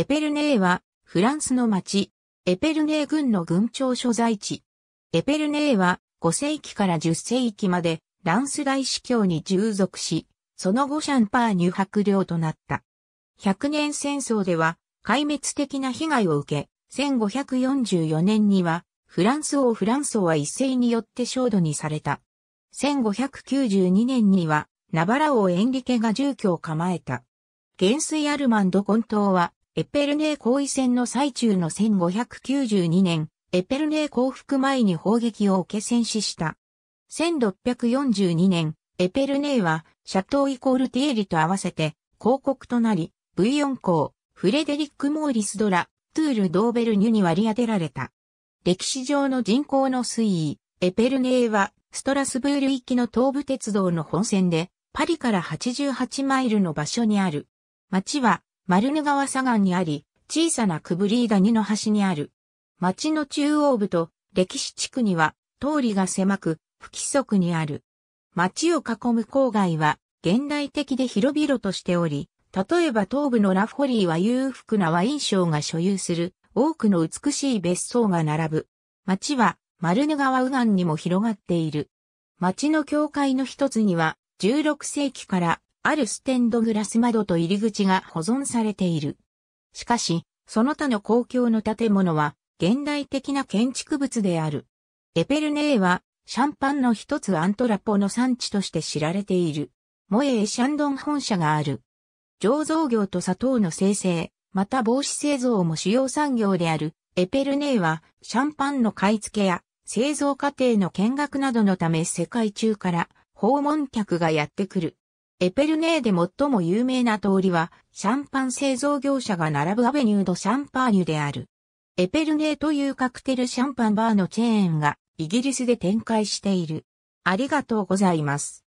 エペルネーは、フランスの町、エペルネー軍の軍庁所在地。エペルネーは、5世紀から10世紀まで、ランス大司教に従属し、その後シャンパーニュ伯領となった。100年戦争では、壊滅的な被害を受け、1544年には、フランス王フランソは一斉によって焦土にされた。1592年には、ナバラ王エンリケが住居を構えた。元帥アルマンド・コントは、エペルネー皇位戦の最中の1592年、エペルネー降伏前に砲撃を受け戦死した。1642年、エペルネーは、シャトーイコールティエリと合わせて、広告となり、ブイヨンフレデリック・モーリス・ドラ、トゥール・ドーベルニュに割り当てられた。歴史上の人口の推移、エペルネーは、ストラスブール行きの東部鉄道の本線で、パリから88マイルの場所にある。町は、丸ヌ川左岸にあり、小さなくぶり谷の端にある。町の中央部と歴史地区には通りが狭く不規則にある。町を囲む郊外は現代的で広々としており、例えば東部のラフホリーは裕福なワイン商が所有する多くの美しい別荘が並ぶ。町は丸ヌ川右岸にも広がっている。町の教会の一つには16世紀からあるステンドグラス窓と入り口が保存されている。しかし、その他の公共の建物は現代的な建築物である。エペルネーはシャンパンの一つアントラポの産地として知られている。モエエシャンドン本社がある。醸造業と砂糖の生成、また帽子製造も主要産業である。エペルネーはシャンパンの買い付けや製造過程の見学などのため世界中から訪問客がやってくる。エペルネーで最も有名な通りは、シャンパン製造業者が並ぶアベニュード・シャンパーニュである。エペルネーというカクテルシャンパンバーのチェーンが、イギリスで展開している。ありがとうございます。